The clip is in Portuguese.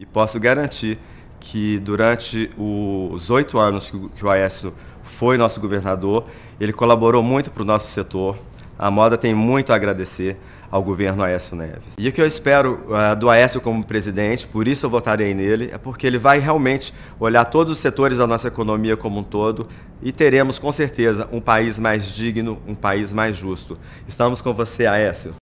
E posso garantir que durante os oito anos que o Aécio foi nosso governador, ele colaborou muito para o nosso setor. A moda tem muito a agradecer ao governo Aécio Neves. E o que eu espero eh, do Aécio como presidente, por isso eu votarei nele, é porque ele vai realmente olhar todos os setores da nossa economia como um todo e teremos com certeza um país mais digno, um país mais justo. Estamos com você, Aécio.